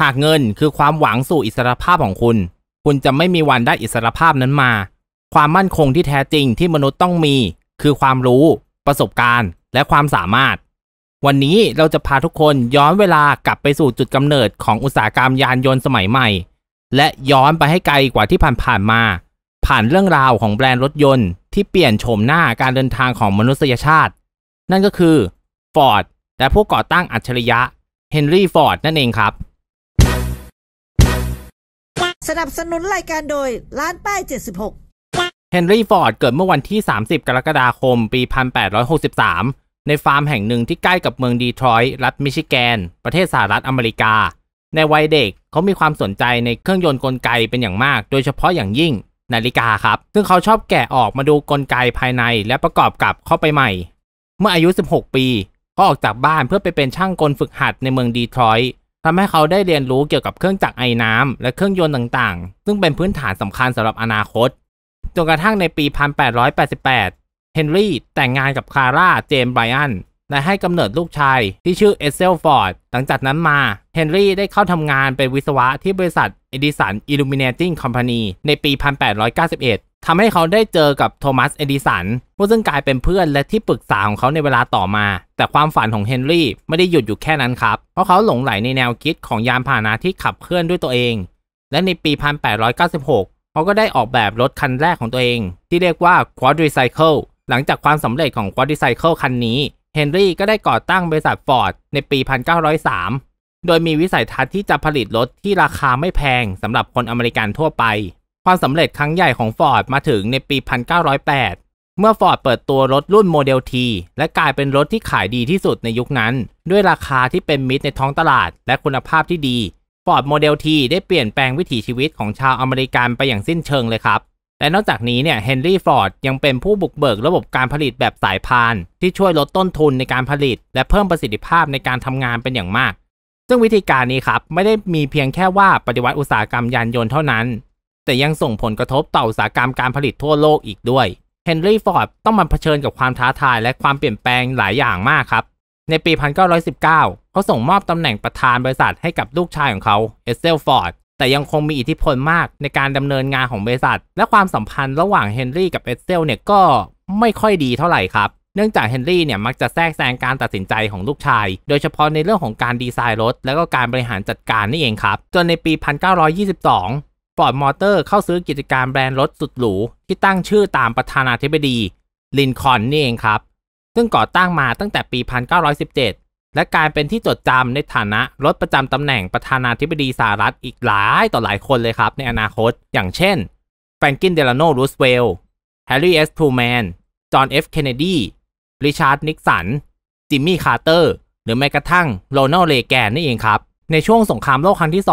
หากเงินคือความหวังสู่อิสรภาพของคุณ คุณจะไม่มีวันได้อิสรภาพนั้นมา ความมั่นคงที่แท้จริงที่มนุษย์ต้องมี คือความรู้ ประสบการณ์ และความสามารถ วันนี้เราจะพาทุกคนย้อนเวลากลับไปสู่จุดกำเนิดของอุตสาหกรรมยานยนต์สมัยใหม่ และย้อนไปให้ไกลกว่าที่ผ่านๆมา ผ่านเรื่องราวของแบรนด์รถยนต์ที่เปลี่ยนโฉมหน้าการเดินทางของมนุษยชาติ นั่นก็คือฟอร์ดและผู้ก่อตั้งอัจฉริยะเฮนรี่ฟอร์ดนั่นเองครับสนับสนุนรายการโดยร้านป้าย 76เฮนรี่ฟอร์ดเกิดเมื่อวันที่ 30 กรกฎาคมปี 1863 ในฟาร์มแห่งหนึ่งที่ใกล้กับเมืองดีทรอยต์รัฐมิชิแกน ประเทศสหรัฐอเมริกา ในวัยเด็กเขามีความสนใจในเครื่องยนต์กลไกเป็นอย่างมาก โดยเฉพาะอย่างยิ่ง นาฬิกาครับ ซึ่งเขาชอบแกะออกมาดูกลไกภายในและประกอบกับเข้าไปใหม่ เมื่ออายุ 16 ปีเขาออกจากบ้านเพื่อไปเป็นช่างกลฝึกหัดในเมืองดีทรอยต์ทำให้เขาได้เรียนรู้เกี่ยวกับเครื่องจักรไอน้ำและเครื่องยนต์ต่างๆ ซึ่งเป็นพื้นฐานสำคัญสำหรับอนาคต จนกระทั่งในปี 1888 เฮนรี่แต่งงานกับคาร่า เจมส์ไบรอัน และให้กำเนิดลูกชาย ที่ชื่อเอเซลฟอร์ดหลังจากนั้นมา เฮนรี่ได้เข้าทำงานเป็นวิศวะที่บริษัทเอดิสันอิลูมิเนติงคอมพานีในปี 1891ทำให้เขาได้เจอกับโทมัส เอดิสันผู้ซึ่งกลายเป็นเพื่อนและที่ปรึกษาของเขาในเวลาต่อมา แต่ความฝันของเฮนรี่ไม่ได้หยุดอยู่แค่นั้นครับ เพราะเขาหลงไหลในแนวคิดของยานพาหนะที่ขับเคลื่อนด้วยตัวเอง และในปี 1896 เขาก็ได้ออกแบบรถคันแรกของตัวเอง ที่เรียกว่า Quadricycle หลังจากความสำเร็จของ Quadricycle คันนี้ เฮนรี่ก็ได้ก่อตั้งบริษัทฟอร์ดในปี 1903 โดยมีวิสัยทัศน์ที่จะผลิตรถที่ราคาไม่แพงสำหรับคนอเมริกันทั่วไปความสำเร็จครั้งใหญ่ของฟอร์ด มาถึงในปี 1908 เมื่อฟอร์ดเปิดตัวรถรุ่นโมเดล T และกลายเป็นรถที่ขายดีที่สุดในยุคนั้น ด้วยราคาที่เป็นมิตรในท้องตลาดและคุณภาพที่ดี ฟอร์ดโมเดล T ได้เปลี่ยนแปลงวิถีชีวิตของชาวอเมริกันไปอย่างสิ้นเชิงเลยครับ และนอกจากนี้เนี่ยเฮนรี่ฟอร์ด ยังเป็นผู้บุกเบิกระบบการผลิตแบบสายพาน ที่ช่วยลดต้นทุนในการผลิต และเพิ่มประสิทธิภาพในการทำงานเป็นอย่างมาก ซึ่งวิธีการนี้ครับไม่ได้มีเพียงแค่ว่าปฏิวัติอุตสาหกรรมยานยนต์เท่านั้นแต่ยังส่งผลกระทบต่ออุตสาหกรรมการผลิตทั่วโลกอีกด้วย เฮนรี่ฟอร์ดต้องมาเผชิญกับความท้าทายและความเปลี่ยนแปลงหลายอย่างมากครับ ในปี 1919 เขาส่งมอบตำแหน่งประธานบริษัทให้กับลูกชายของเขาเอเซลฟอร์ด แต่ยังคงมีอิทธิพลมากในการดำเนินงานของบริษัท และความสัมพันธ์ระหว่างเฮนรี่กับเอเซลเนี่ยก็ไม่ค่อยดีเท่าไหร่ครับ เนื่องจากเฮนรี่เนี่ยมักจะแทรกแซงการตัดสินใจของลูกชาย โดยเฉพาะในเรื่องของการดีไซน์รถและก็การบริหารจัดการนี่เองครับ จนในปี 1922อร์ตมอเตอร์เข้าซื้อกิจการแบรนด์รถสุดหรู ที่ตั้งชื่อตามประธานาธิบดี ลินคอนนี่เองครับ ซึ่งก่อตั้งมาตั้งแต่ปี 1917 และกลายเป็นที่จดจำในฐานะรถประจำตำแหน่งประธานาธิบดีสหรัฐ อีกหลายต่อหลายคนเลยครับในอนาคตอย่างเช่น แฟรงกินเดลาโนรูสเวลล์แฮร์รี่เอสทูแมน จอห์นเอฟเคนเนดีริชาร์ดนิกสันจิมมี่คาร์เตอร์หรือแม้กระทั่งโรนัลเลแกนนี่เองครับในช่วงสงครามโลกครั้งที่ 2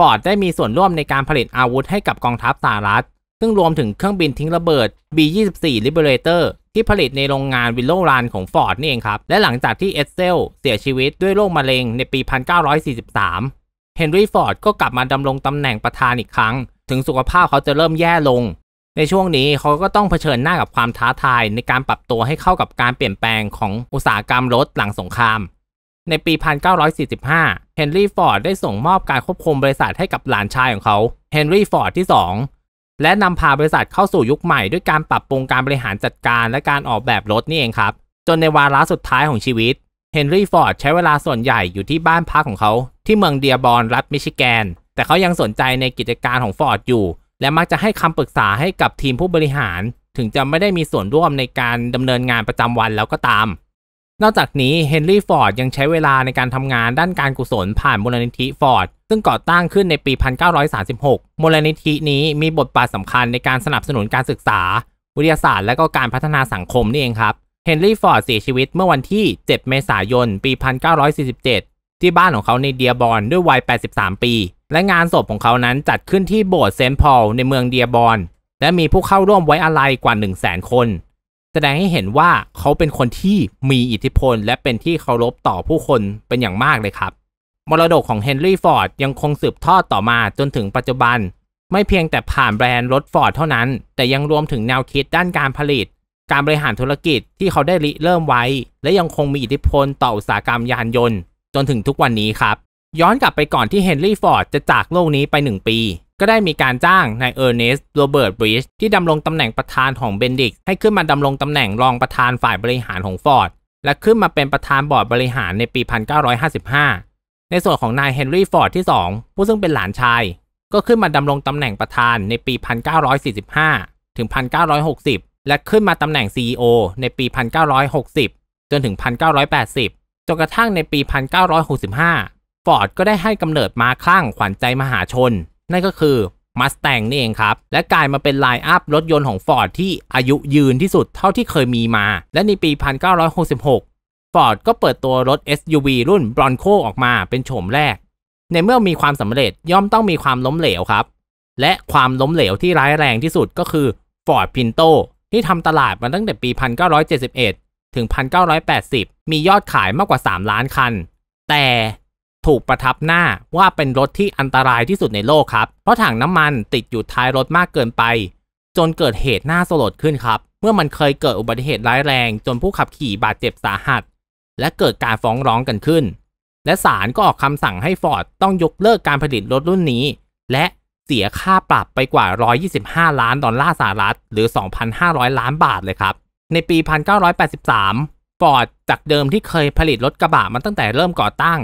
ฟอร์ดได้มีส่วนร่วมในการผลิตอาวุธให้กับกองทัพสหรัฐ ซึ่งรวมถึงเครื่องบินทิ้งระเบิด B-24 Liberator ที่ผลิตในโรงงานวิลโลรานของฟอร์ดนี่เองครับและหลังจากที่เอสเซล เสียชีวิตด้วยโรคมะเร็งในปี 1943 เฮนรี่ฟอร์ดก็กลับมาดำรงตำแหน่งประธานอีกครั้ง ถึงสุขภาพเขาจะเริ่มแย่ลง ในช่วงนี้เขาก็ต้องเผชิญหน้ากับความท้าทายในการปรับตัวให้เข้ากับการเปลี่ยนแปลงของอุตสาหกรรมรถหลังสงครามในปี 1945 เฮนรี่ฟอร์ด ได้ส่งมอบการควบคุมบริษัทให้กับหลานชายของเขา เฮนรี่ฟอร์ดที่ 2 และนำพาบริษัทเข้าสู่ยุคใหม่ด้วยการปรับปรุงการบริหารจัดการและการออกแบบรถนี่เองครับ จนในวาระสุดท้ายของชีวิต เฮนรี่ฟอร์ดใช้เวลาส่วนใหญ่อยู่ที่บ้านพักของเขาที่เมืองเดียบอน รัฐมิชิแกน แต่เขายังสนใจในกิจการของฟอร์ดอยู่ และมักจะให้คำปรึกษาให้กับทีมผู้บริหาร ถึงจะไม่ได้มีส่วนร่วมในการดำเนินงานประจำวันแล้วก็ตามนอกจากนี้เฮนรี่ฟอร์ดยังใช้เวลาในการทำงานด้านการกุศลผ่านมูลนิธิฟอร์ดซึ่งก่อตั้งขึ้นในปี 1936 มูลนิธินี้มีบทบาทสำคัญในการสนับสนุนการศึกษาวิทยาศาสตร์และก็การพัฒนาสังคมนี่เองครับเฮนรี่ฟอร์ดเสียชีวิตเมื่อวันที่ 7 เมษายน ปี 1947 ที่บ้านของเขาในเดียบอนด้วยวัย 83 ปี และงานศพของเขานั้นจัดขึ้นที่โบสถ์เซนต์พอลในเมืองเดียบอนและมีผู้เข้าร่วมไว้อาลัยกว่า 1 0 0 0 0 0 คนแสดงให้เห็นว่าเขาเป็นคนที่มีอิทธิพล และเป็นที่เคารพต่อผู้คนเป็นอย่างมากเลยครับ มรดกของเฮนรี่ฟอร์ดยังคงสืบทอดต่อมาจนถึงปัจจุบัน ไม่เพียงแต่ผ่านแบรนด์รถฟอร์ดเท่านั้น แต่ยังรวมถึงแนวคิดด้านการผลิต การบริหารธุรกิจที่เขาได้ริเริ่มไว้ และยังคงมีอิทธิพลต่ออุตสาหกรรมยานยนต์จนถึงทุกวันนี้ครับย้อนกลับไปก่อนที่เฮนรี่ฟอร์ดจะจากโลกนี้ไป 1 ปี ก็ได้มีการจ้างนายเออร์เนสต์โรเบิร์ตบริชที่ดำรงตำแหน่งประธานของเบนดิกให้ขึ้นมาดำรงตำแหน่งรองประธานฝ่ายบริหารของฟอร์ดและขึ้นมาเป็นประธานบอร์ดบริหารในปี 1955 ในส่วนของนายเฮนรี่ฟอร์ดที่2 ผู้ซึ่งเป็นหลานชาย ก็ขึ้นมาดำรงตำแหน่งประธานในปี 1945 ถึง 1960 และขึ้นมาตำแหน่ง CEO ในปี 1960จนถึง1980จนกระทั่งในปี 1965ฟอร์ดก็ได้ให้กำเนิดมาคลั่งขวัญใจมหาชน นั่นก็คือมัสแตงนี่เองครับ และกลายมาเป็นไลน์อัพรถยนต์ของฟอร์ดที่อายุยืนที่สุดเท่าที่เคยมีมา และในปี 1966 ฟอร์ดก็เปิดตัวรถ SUV รุ่นบรอนโคออกมาเป็นโฉมแรก ในเมื่อมีความสำเร็จย่อมต้องมีความล้มเหลวครับ และความล้มเหลวที่ร้ายแรงที่สุดก็คือฟอร์ดพินโตที่ทำตลาดมาตั้งแต่ปี 1971ถึง1980 มียอดขายมากกว่า 3 ล้านคัน แต่ถูกประทับหน้าว่าเป็นรถที่อันตรายที่สุดในโลกครับ เพราะถังน้ำมันติดอยู่ท้ายรถมากเกินไป จนเกิดเหตุหน่าสลดขึ้นครับ เมื่อมันเคยเกิดอุบัติเหตุร้ายแรง จนผู้ขับขี่บาดเจ็บสาหัส และเกิดการฟ้องร้องกันขึ้น และศาลก็ออกคำสั่งให้ฟอร์ดต้องยกเลิกการผลิตรถรุ่นนี้ และเสียค่าปรับไปกว่า 125 ล้านดอลลาร์สหรัฐหรือ 2,500 ล้านบาทเลยครับในปี1983ฟอร์ดจากเดิมที่เคยผลิตรถกระบะมาตั้งแต่เริ่มก่อตั้ง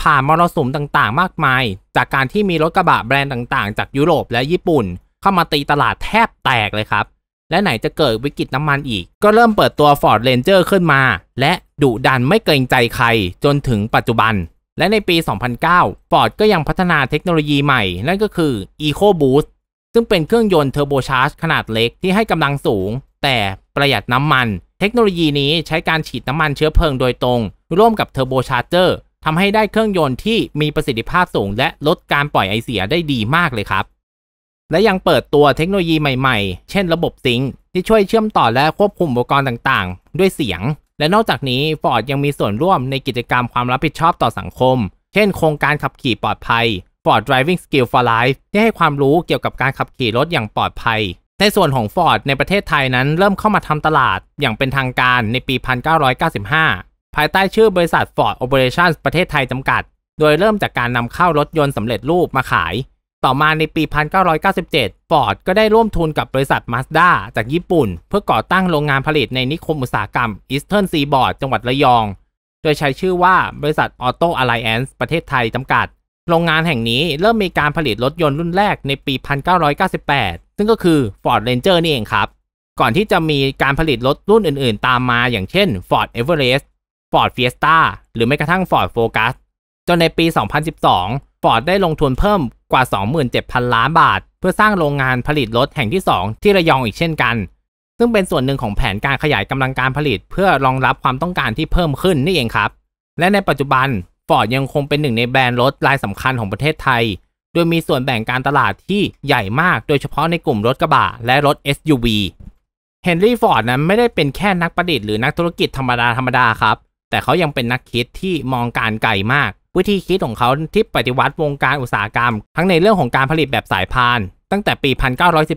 ผ่านมรสุมต่างๆ มากมาย จากการที่มีรถกระบะแบรนด์ต่างๆ จากยุโรปและญี่ปุ่น เข้ามาตีตลาดแทบแตกเลยครับ และไหนจะเกิดวิกฤตน้ำมันอีก ก็เริ่มเปิดตัว Ford Ranger ขึ้นมา และดุดันไม่เกรงใจใคร จนถึงปัจจุบัน และในปี 2009 Ford ก็ยังพัฒนาเทคโนโลยีใหม่ นั่นก็คือ EcoBoost ซึ่งเป็นเครื่องยนต์เทอร์โบชาร์จขนาดเล็กที่ให้กำลังสูง แต่ประหยัดน้ำมัน เทคโนโลยีนี้ใช้การฉีดน้ำมันเชื้อเพลิงโดยตรง ร่วมกับเทอร์โบชาร์เจอร์ทำให้ได้เครื่องยนต์ที่มีประสิทธิภาพสูงและลดการปล่อยไอเสียได้ดีมากเลยครับ และยังเปิดตัวเทคโนโลยีใหม่ๆ เช่นระบบซิงที่ช่วยเชื่อมต่อและควบคุมอุปกรณ์ต่างๆ ด้วยเสียง และนอกจากนี้ Ford ยังมีส่วนร่วมในกิจกรรมความรับผิดชอบต่อสังคม เช่นโครงการขับขี่ปลอดภัย Ford Driving Skill for Life ที่ให้ความรู้เกี่ยวกับการขับขี่รถอย่างปลอดภัย ในส่วนของ Ford ในประเทศไทยนั้น เริ่มเข้ามาทำตลาดอย่างเป็นทางการในปี 1995ภายใต้ชื่อบริษัท Ford Operations ประเทศไทยจำกัด โดยเริ่มจากการนำเข้ารถยนต์สำเร็จรูปมาขาย ต่อมาในปี 1997 Ford ก็ได้ร่วมทุนกับบริษัท Mazda จากญี่ปุ่น เพื่อก่อตั้งโรงงานผลิตในนิคมอุตสาหกรรม Eastern Seaboard จังหวัดระยอง โดยใช้ชื่อว่าบริษัท Auto Alliance ประเทศไทยจำกัด โรงงานแห่งนี้เริ่มมีการผลิตรถยนต์รุ่นแรกในปี 1998 ซึ่งก็คือ Ford Ranger นี่เองครับ ก่อนที่จะมีการผลิตรถรุ่นอื่น ๆ ตามมา อย่างเช่น Ford Everest Ford Fiesta หรือแม้กระทั่ง Ford Focus จนในปี 2012 Ford ได้ลงทุนเพิ่มกว่า 27,000 ล้านบาท เพื่อสร้างโรงงานผลิตรถแห่งที่ 2 ที่ระยองอีกเช่นกัน ซึ่งเป็นส่วนหนึ่งของแผนการขยายกำลังการผลิตเพื่อรองรับความต้องการที่เพิ่มขึ้นนี่เองครับ และในปัจจุบัน Ford ยังคงเป็นหนึ่งในแบรนด์รถรายสำคัญของประเทศไทยโดยมีส่วนแบ่งการตลาดที่ใหญ่มากโดยเฉพาะในกลุ่มรถกระบะและรถ SUV เฮนรี่ฟอร์ดนั้นไม่ได้เป็นแค่นักประดิษฐ์หรือนักธุรกิจธรรมดาธรรมดาครับแต่เขายังเป็นนักคิดที่มองการไกลมาก วิธีคิดของเขาที่ปฏิวัติวงการอุตสาหกรรม ทั้งในเรื่องของการผลิตแบบสายพาน ตั้งแต่ปี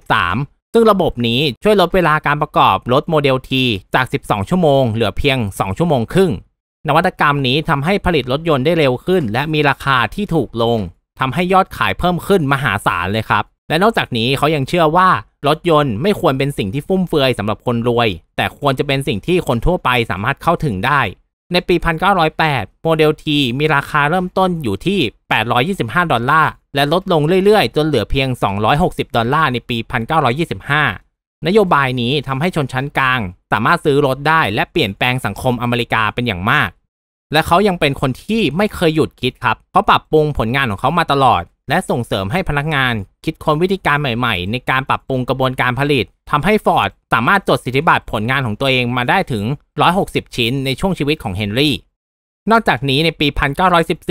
1913 ซึ่งระบบนี้ช่วยลดเวลาการประกอบรถโมเดล T จาก 12 ชั่วโมงเหลือเพียง 2 ชั่วโมงครึ่ง นวัตกรรมนี้ทำให้ผลิตรถยนต์ได้เร็วขึ้น และมีราคาที่ถูกลง ทำให้ยอดขายเพิ่มขึ้นมหาศาลเลยครับ และนอกจากนี้เขายังเชื่อว่ารถยนต์ไม่ควรเป็นสิ่งที่ฟุ่มเฟือยสำหรับคนรวย แต่ควรจะเป็นสิ่งที่คนทั่วไปสามารถเข้าถึงได้ในปี 1908 โมเดล T มีราคาเริ่มต้นอยู่ที่ 825 ดอลลาร์ และลดลงเรื่อยๆ จนเหลือเพียง 260 ดอลลาร์ในปี 1925 นโยบายนี้ทำให้ชนชั้นกลาง สามารถซื้อรถได้และเปลี่ยนแปลงสังคมอเมริกาเป็นอย่างมาก และเขายังเป็นคนที่ไม่เคยหยุดคิดครับ เขาปรับปรุงผลงานของเขามาตลอดและส่งเสริมให้พนักงาน คิดค้นวิธีการใหม่ ๆ ในการปรับปรุงกระบวนการผลิต ทำให้ฟอร์ดสามารถจดสิทธิบัตรผลงานของตัวเองมาได้ถึง 160 ชิ้นในช่วงชีวิตของเฮนรี่ นอกจากนี้ในปี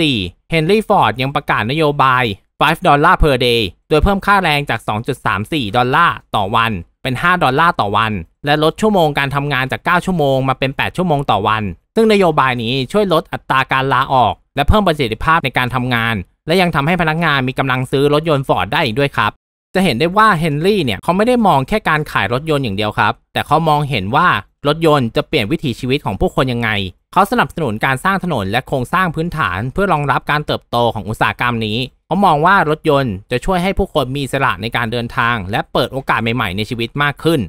1914 เฮนรี่ฟอร์ดยังประกาศนโยบาย5ดอลลาร์ per day โดยเพิ่มค่าแรงจาก2.34ดอลลาร์ต่อวัน เป็น5ดอลลาร์ต่อวัน และลดชั่วโมงการทำงานจาก 9 ชั่วโมงมาเป็น8ชั่วโมงต่อวันซึ่งนโยบายนี้ช่วยลดอัตราการลาออก และเพิ่มประสิทธิภาพในการทำงานและยังทำให้พนักงานมีกำลังซื้อรถยนต์ฟอร์ดได้อีกด้วยครับ จะเห็นได้ว่าเฮนรี่เนี่ยเขาไม่ได้มองแค่การขายรถยนต์อย่างเดียวครับ แต่เขามองเห็นว่ารถยนต์จะเปลี่ยนวิถีชีวิตของผู้คนยังไง เขาสนับสนุนการสร้างถนนและโครงสร้างพื้นฐาน เพื่อรองรับการเติบโตของอุตสาหกรรมนี้ เขามองว่ารถยนต์จะช่วยให้ผู้คนมีสระในการเดินทางและเปิดโอกาสใหม่ๆในชีวิตมากขึ้น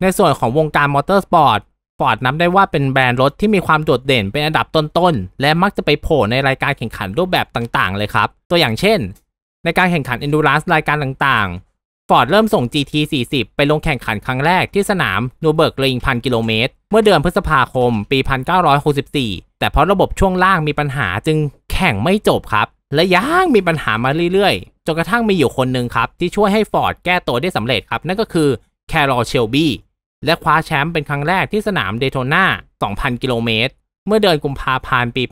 ในส่วนของวงการมอเตอร์สปอร์ตฟอร์ดนับได้ว่าเป็นแบรนด์รถที่มีความโดดเด่นเป็นอันดับต้น ๆ และมักจะไปโผล่ในรายการแข่งขันรูปแบบต่าง ๆ เลยครับ ตัวอย่างเช่น ในการแข่งขัน Endurance รายการต่าง ๆ ฟอร์ดเริ่มส่ง GT 40ไปลงแข่งขันครั้งแรกที่สนามนูเบิร์กลิงพันกิโลเมตรเมื่อเดือนพฤษภาคมปี 1964 แต่เพราะระบบช่วงล่างมีปัญหาจึงแข่งไม่จบครับ และยังมีปัญหามาเรื่อย ๆ จนกระทั่งมีอยู่คนหนึ่งครับที่ช่วยให้ฟอร์ดแก้ตัวได้สำเร็จครับนั่นก็คือแคร์ลเชลบี้และคว้าแชมป์เป็นครั้งแรกที่สนามเดโทนา 2,000 กิโลเมตร เมื่อเดือนกุมภาพันธ์ปี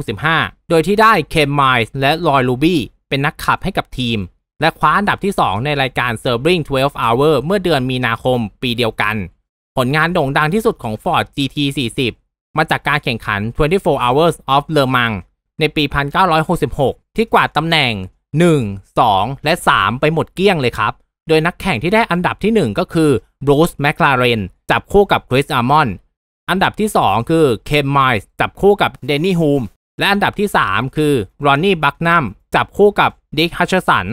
1965 โดยที่ได้เคมไมล์และลอยลูบี้เป็นนักขับให้กับทีม และคว้าอันดับที่ 2 ในรายการ s e r b r i n g 12 Hour เมื่อเดือนมีนาคมปีเดียวกัน ผลงานโด่งดังที่สุดของ Ford GT40 มาจากการแข่งขัน 24 Hours of Le Mans ในปี 1966 ที่กวาดตำแหน่ง1 2 และ 3 ไปหมดเกลี้ยงเลยครับโดยนักแข่งที่ได้อันดับที่1ก็คือโรสแมคลาเรนจับคู่กับคริสอาร์มอนอันดับที่ 2 คือเคมไมส์จับคู่กับเดนนี่ฮูมและอันดับที่ 3 คือรอนนี่บักนัมจับคู่กับดิกฮัชสัน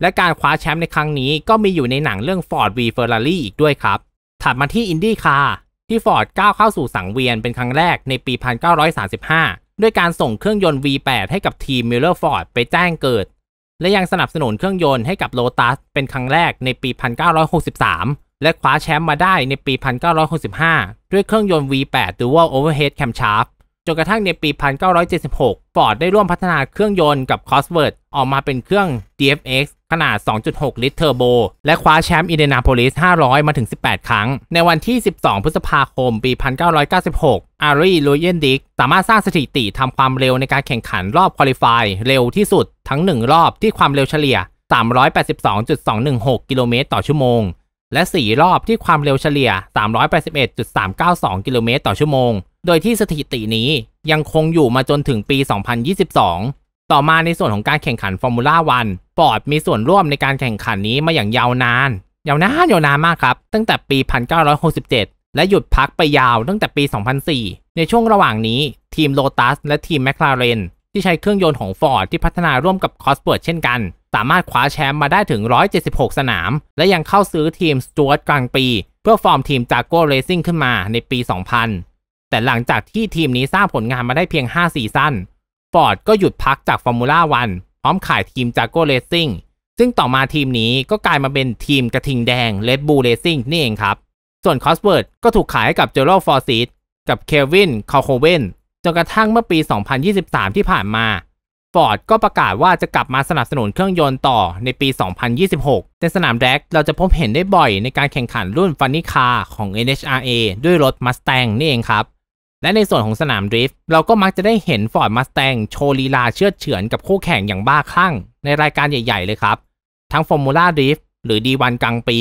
และการคว้าแชมป์ในครั้งนี้ก็มีอยู่ในหนังเรื่อง Ford v Ferrari อีกด้วยครับ ถัดมาที่อินดี้คาร์ที่ Ford ก้าวเข้าสู่สังเวียนเป็นครั้งแรกในปี 1935 ด้วยการส่งเครื่องยนต์ V8 ให้กับทีมเลอร์ฟอร์ดไปแจ้งเกิดและยังสนับสนุนเครื่องยนต์ให้กับโลตัสเป็นครั้งแรกในปี 1963 และคว้าแชมป์มาได้ในปี 1965 ด้วยเครื่องยนต์ V8 Dual Overhead Camshaft จนกระทั่งในปี 1976ฟอร์ดได้ร่วมพัฒนาเครื่องยนต์กับ Cosworth ออกมาเป็นเครื่อง DFX ขนาด 2.6 ลิตรเทอร์โบ และคว้าแชมป์อินเดนาโพลิส 500 มาถึง 18 ครั้ง ในวันที่ 12 พฤษภาคม ปี 1996อารีลูเยนดิก สามารถสร้างสถิติ ทำความเร็วในการแข่งขันรอบคอลิฟายเร็วที่สุดทั้ง 1 รอบที่ความเร็วเฉลี่ย 382.216กิโลเมตรต่อชั่วโมง และ 4 รอบที่ความเร็วเฉลี่ย381.392กิโลเมตรต่อชั่วโมงโดยที่สถิตินี้ยังคงอยู่มาจนถึงปี 2022 ต่อมาในส่วนของการแข่งขันฟอร์มูล่าวันฟอร์ดมีส่วนร่วมในการแข่งขันนี้มาอย่างยาวนาน ยาวนาน ยาวนานมากครับ ตั้งแต่ปี 1967 และหยุดพักไปยาวตั้งแต่ปี 2004 ในช่วงระหว่างนี้ทีมโลตัสและทีมแมคลาเรนที่ใช้เครื่องยนต์ของฟอร์ดที่พัฒนาร่วมกับคอสเปิร์ดเช่นกัน สามารถคว้าแชมป์มาได้ถึง 176 สนาม และยังเข้าซื้อทีมสตูตกลางปี เพื่อฟอร์มทีมจากโก้เรซิ่งขึ้นมาในปี 2000แต่หลังจากที่ทีมนี้สร้างผลงานมาได้เพียง5ซีซั่น ฟอร์ดก็หยุดพักจากฟอร์มูล่าวันพร้อมขายทีมจากโกเลซิ่งซึ่งต่อมาทีมนี้ก็กลายมาเป็นทีมกระทิงแดงเลดบูเลซิ่งนี่เองครับ ส่วนคอสเวิร์ดก็ถูกขายให้กับเจอร์ลฟอร์ซีดกับเควินคาโคเวนจนกระทั่งเมื่อปี 2023 ที่ผ่านมา ฟอร์ดก็ประกาศว่าจะกลับมาสนับสนุนเครื่องยนต์ต่อในปี 2026 ในสนามแร็กเราจะพบเห็นได้บ่อย ในการแข่งขันรุ่นฟันนี่คาของ NHRA ด้วยรถมัสแตงนี่เองครับและในส่วนของสนามดริฟต์เราก็มักจะได้เห็นฟอร์ดมาสแตงโชว์ลีลาเชือดเฉือนกับคู่แข่งอย่างบ้าคลั่งในรายการใหญ่ๆ เลยครับ ทั้งฟอร์มูล่าดริฟต์หรือดีวันกลางปี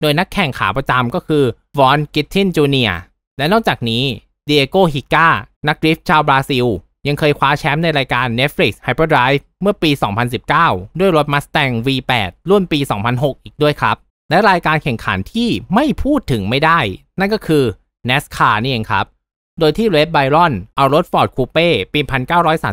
โดยนักแข่งขาประจำก็คือวอนกิตตินจูเนียและนอกจากนี้เดียโกฮิก้านักดริฟต์ชาวบราซิล ยังเคยคว้าแชมป์ในรายการ Netflix Hyperdrive เมื่อปี 2019 ด้วยรถ Mustang V8 รุ่นปี 2006 อีกด้วยครับ และรายการแข่งขันที่ไม่พูดถึงไม่ได้ นั่นก็คือ NASCAR นี่เองครับโดยที่เรดไบรอนเอารถฟอร์ดคูเป้ปี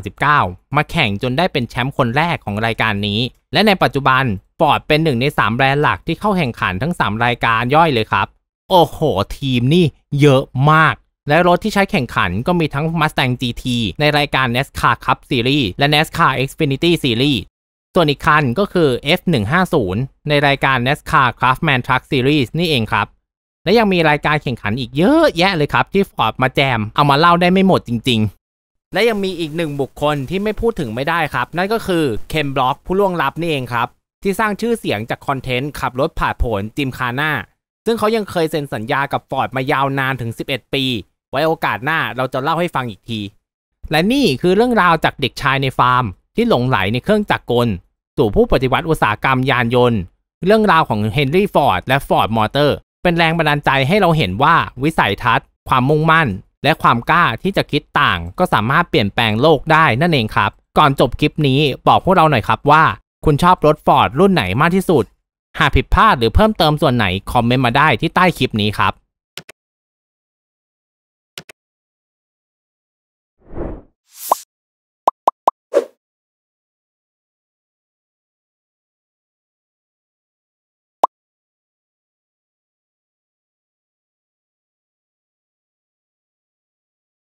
1939 มาแข่งจนได้เป็นแชมป์คนแรกของรายการนี้ และในปัจจุบันฟอร์ดเป็นหนึ่งใน 3 แบรนด์หลักที่เข้าแข่งขันทั้ง 3 รายการย่อยเลยครับ โอ้โห ทีมนี่เยอะมาก และรถที่ใช้แข่งขันก็มีทั้ง Mustang GT ในรายการ NASCAR Cup Series และ NASCAR Xfinity Series ส่วนอีกคันก็คือ F150 ในรายการ NASCAR Craftsman Truck Series นี่เองครับและยังมีรายการแข่งขันอีกเยอะแยะเลยครับที่ฟอร์ดมาแจมเอามาเล่าได้ไม่หมดจริงๆ และยังมีอีกหนึ่งบุคคลที่ไม่พูดถึงไม่ได้ครับ นั่นก็คือเคนบล็อก ผู้ล่วงลับนี่เองครับ ที่สร้างชื่อเสียงจากคอนเทนต์ขับรถผ่าผลจิมคาน่าซึ่งเขายังเคยเซ็นสัญญากับฟอร์ดมายาวนานถึง 11 ปี ไว้โอกาสหน้าเราจะเล่าให้ฟังอีกที และนี่คือเรื่องราวจากเด็กชายในฟาร์ม ที่หลงไหลในเครื่องจักรกลสู่ผู้ปฏิวัติอุตสาหกรรมยานยนต์ เรื่องราวของเฮนรี่ฟอร์ดและฟอร์ดมอเตอร์เป็นแรงบันดาลใจให้เราเห็นว่า วิสัยทัศน์ ความมุ่งมั่น และความกล้าที่จะคิดต่างก็สามารถเปลี่ยนแปลงโลกได้นั่นเองครับ ก่อนจบคลิปนี้บอกพวกเราหน่อยครับว่า คุณชอบรถฟอร์ดรุ่นไหนมากที่สุด หากผิดพลาดหรือเพิ่มเติมส่วนไหน คอมเมนต์มาได้ที่ใต้คลิปนี้ครับ